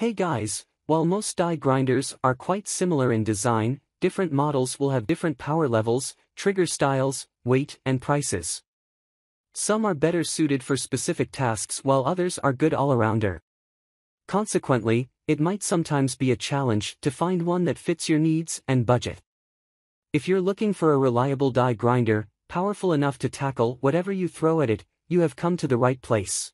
Hey guys, while most die grinders are quite similar in design, different models will have different power levels, trigger styles, weight, and prices. Some are better suited for specific tasks while others are good all-arounder. Consequently, it might sometimes be a challenge to find one that fits your needs and budget. If you're looking for a reliable die grinder, powerful enough to tackle whatever you throw at it, you have come to the right place.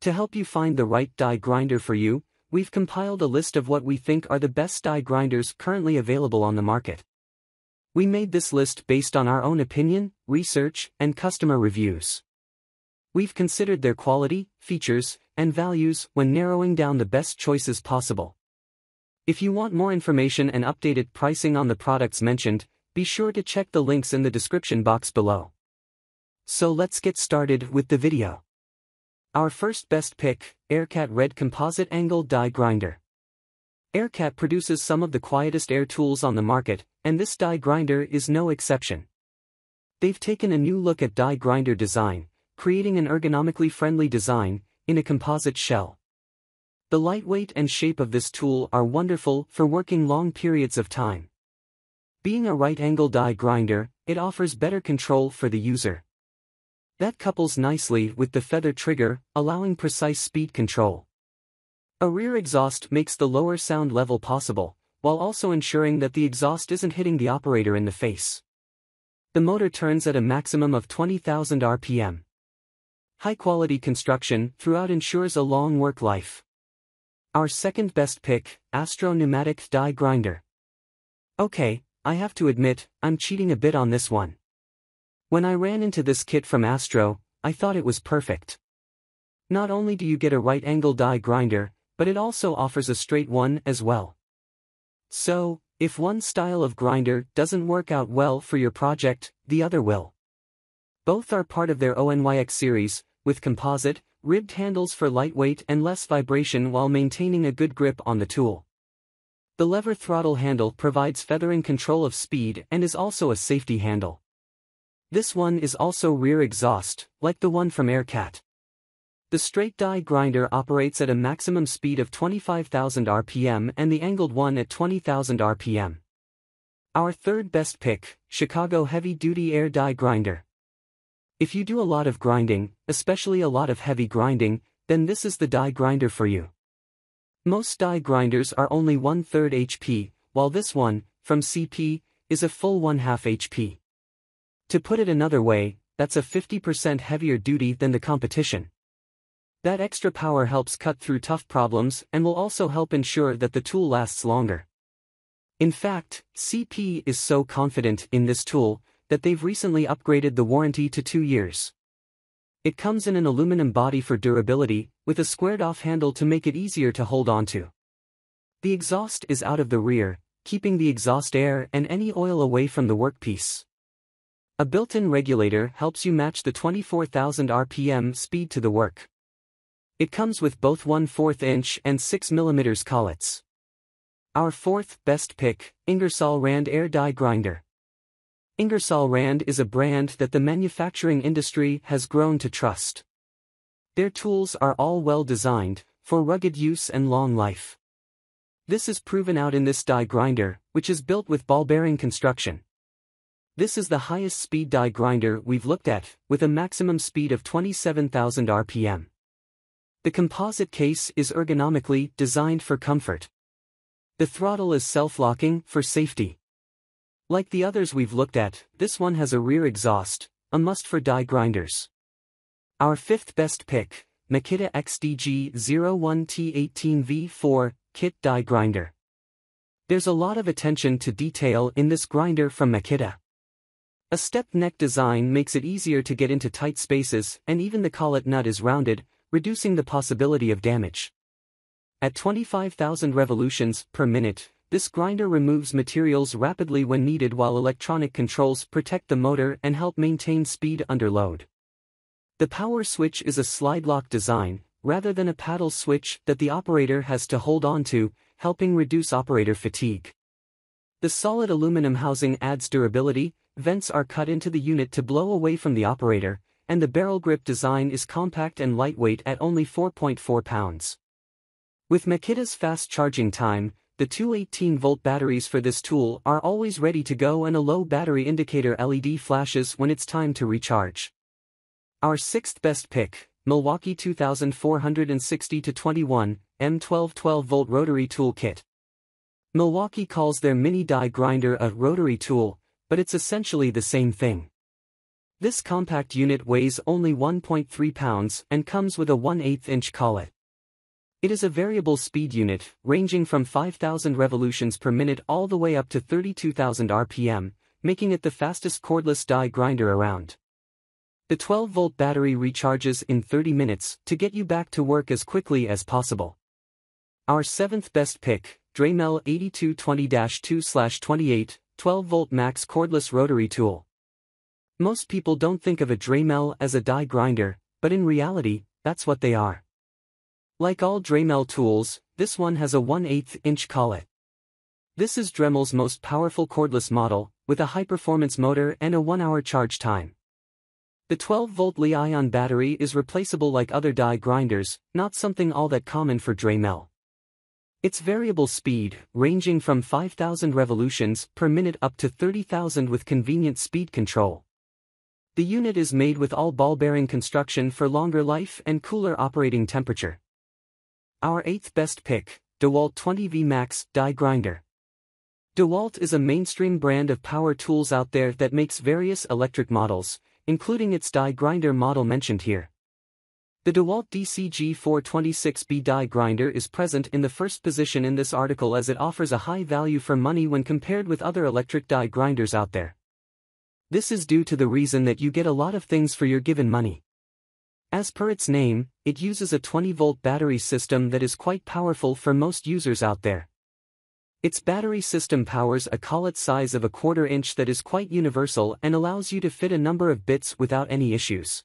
To help you find the right die grinder for you, we've compiled a list of what we think are the best die grinders currently available on the market. We made this list based on our own opinion, research, and customer reviews. We've considered their quality, features, and values when narrowing down the best choices possible. If you want more information and updated pricing on the products mentioned, be sure to check the links in the description box below. So let's get started with the video. Our first best pick, Aircat Red Composite Angle Die Grinder. Aircat produces some of the quietest air tools on the market, and this die grinder is no exception. They've taken a new look at die grinder design, creating an ergonomically friendly design, in a composite shell. The lightweight and shape of this tool are wonderful for working long periods of time. Being a right angle die grinder, it offers better control for the user. That couples nicely with the feather trigger, allowing precise speed control. A rear exhaust makes the lower sound level possible, while also ensuring that the exhaust isn't hitting the operator in the face. The motor turns at a maximum of 20,000 RPM. High-quality construction throughout ensures a long work life. Our second best pick, Astro Pneumatic Die Grinder. Okay, I have to admit, I'm cheating a bit on this one. When I ran into this kit from Astro, I thought it was perfect. Not only do you get a right angle die grinder, but it also offers a straight one as well. So, if one style of grinder doesn't work out well for your project, the other will. Both are part of their ONYX series, with composite, ribbed handles for lightweight and less vibration while maintaining a good grip on the tool. The lever throttle handle provides feathering control of speed and is also a safety handle. This one is also rear exhaust, like the one from Aircat. The straight die grinder operates at a maximum speed of 25,000 RPM and the angled one at 20,000 RPM. Our third best pick, Chicago Heavy Duty Air Die Grinder. If you do a lot of grinding, especially a lot of heavy grinding, then this is the die grinder for you. Most die grinders are only one-third HP, while this one, from CP, is a full one-half HP. To put it another way, that's a 50% heavier duty than the competition. That extra power helps cut through tough problems and will also help ensure that the tool lasts longer. In fact, CP is so confident in this tool that they've recently upgraded the warranty to two years. It comes in an aluminum body for durability, with a squared-off handle to make it easier to hold onto. The exhaust is out of the rear, keeping the exhaust air and any oil away from the workpiece. A built-in regulator helps you match the 24,000 RPM speed to the work. It comes with both 1 4 inch and 6 mm collets. Our fourth best pick, Ingersoll Rand Air Die Grinder. Ingersoll Rand is a brand that the manufacturing industry has grown to trust. Their tools are all well designed, for rugged use and long life. This is proven out in this die grinder, which is built with ball bearing construction. This is the highest speed die grinder we've looked at, with a maximum speed of 27,000 RPM. The composite case is ergonomically designed for comfort. The throttle is self-locking for safety. Like the others we've looked at, this one has a rear exhaust, a must for die grinders. Our fifth best pick, Makita XDG01T18V4 Kit Die Grinder. There's a lot of attention to detail in this grinder from Makita. A step neck design makes it easier to get into tight spaces and even the collet nut is rounded, reducing the possibility of damage. At 25,000 revolutions per minute, this grinder removes materials rapidly when needed while electronic controls protect the motor and help maintain speed under load. The power switch is a slide lock design, rather than a paddle switch that the operator has to hold on to, helping reduce operator fatigue. The solid aluminum housing adds durability, vents are cut into the unit to blow away from the operator, and the barrel grip design is compact and lightweight at only 4.4 pounds. With Makita's fast charging time, the two 18-volt batteries for this tool are always ready to go and a low battery indicator LED flashes when it's time to recharge. Our sixth best pick, Milwaukee 2460-21 M12 12-volt rotary tool kit. Milwaukee calls their mini die grinder a rotary tool, but it's essentially the same thing. This compact unit weighs only 1.3 pounds and comes with a 1 8 inch collet. It is a variable speed unit, ranging from 5,000 revolutions per minute all the way up to 32,000 RPM, making it the fastest cordless die grinder around. The 12-volt battery recharges in 30 minutes to get you back to work as quickly as possible. Our seventh best pick, Dremel 8220-2-28, 12 volt max cordless rotary tool. Most people don't think of a Dremel as a die grinder, but in reality, that's what they are. Like all Dremel tools, this one has a 1 8 inch collet. This is Dremel's most powerful cordless model, with a high-performance motor and a 1-hour charge time. The 12-volt Li-ion battery is replaceable like other die grinders, not something all that common for Dremel. Its variable speed, ranging from 5,000 revolutions per minute up to 30,000 with convenient speed control. The unit is made with all ball bearing construction for longer life and cooler operating temperature. Our eighth best pick, DeWalt 20V Max Die Grinder. DeWalt is a mainstream brand of power tools out there that makes various electric models, including its die grinder model mentioned here. The DeWalt DCG426B die grinder is present in the first position in this article as it offers a high value for money when compared with other electric die grinders out there. This is due to the reason that you get a lot of things for your given money. As per its name, it uses a 20-volt battery system that is quite powerful for most users out there. Its battery system powers a collet size of a quarter inch that is quite universal and allows you to fit a number of bits without any issues.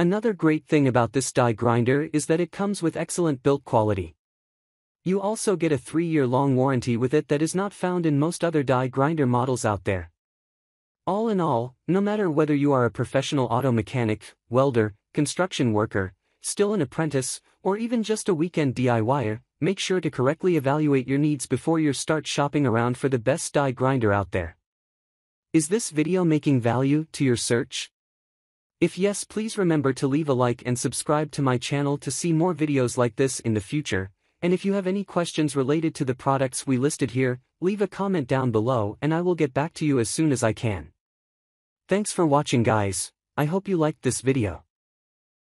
Another great thing about this die grinder is that it comes with excellent build quality. You also get a 3-year-long warranty with it that is not found in most other die grinder models out there. All in all, no matter whether you are a professional auto mechanic, welder, construction worker, still an apprentice, or even just a weekend DIYer, make sure to correctly evaluate your needs before you start shopping around for the best die grinder out there. Is this video making value to your search? If yes please remember to leave a like and subscribe to my channel to see more videos like this in the future, and if you have any questions related to the products we listed here, leave a comment down below and I will get back to you as soon as I can. Thanks for watching guys, I hope you liked this video.